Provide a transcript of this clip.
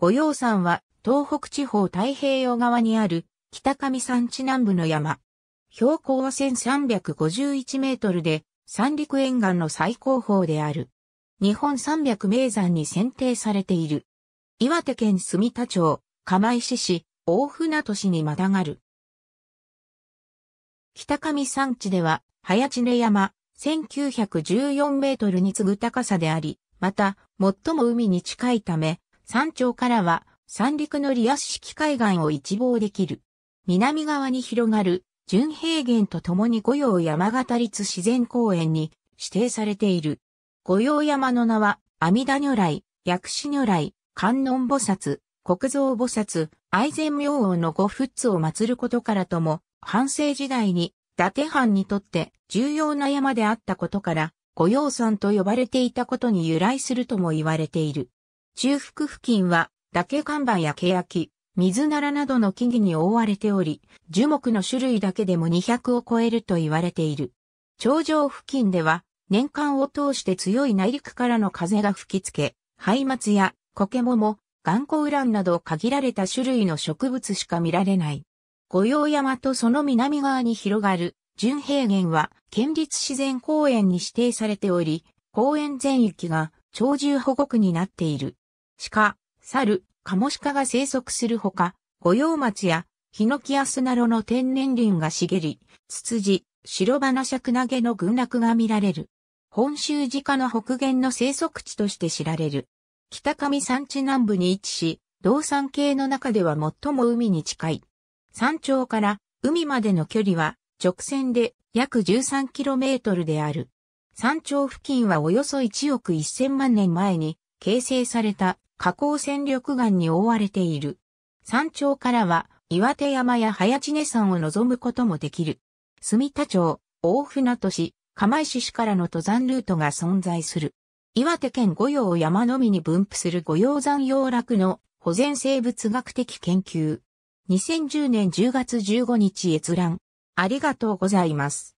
五葉山は東北地方太平洋側にある北上山地南部の山。標高は1351メートルで三陸沿岸の最高峰である。日本三百名山に選定されている。岩手県住田町、釜石市、大船渡市にまたがる。北上山地では、早知根山、1914メートルに次ぐ高さであり、また、最も海に近いため、山頂からは三陸のリアス式海岸を一望できる。南側に広がる純平原と共に御用山形立自然公園に指定されている。御用山の名は、阿弥陀如来、薬師如来、観音菩薩、国蔵菩薩、愛禅明王の五仏を祀ることからとも、半世時代に、伊達藩にとって重要な山であったことから、御用山と呼ばれていたことに由来するとも言われている。中腹付近は崖看板や欅、水ならなどの木々に覆われており、樹木の種類だけでも200を超えると言われている。頂上付近では、年間を通して強い内陸からの風が吹きつけ、ハイマツやコケモモ、岩鉱ウランなど限られた種類の植物しか見られない。五葉山とその南側に広がる純平原は県立自然公園に指定されており、公園全域が鳥獣保護区になっている。鹿、猿、カモシカが生息するほか、五葉町やヒノキアスナロの天然林が茂り、ツツジ、白花クナゲの群落が見られる。本州鹿の北限の生息地として知られる。北上山地南部に位置し、道産系の中では最も海に近い。山頂から海までの距離は直線で約 13km である。山頂付近はおよそ1億1000万年前に形成された河口戦力岩に覆われている。山頂からは岩手山や早知根山を望むこともできる。住田町、大船渡市、釜石市からの登山ルートが存在する。岩手県御用山のみに分布する御用山洋楽の保全生物学的研究。2010年10月15日閲覧。ありがとうございます。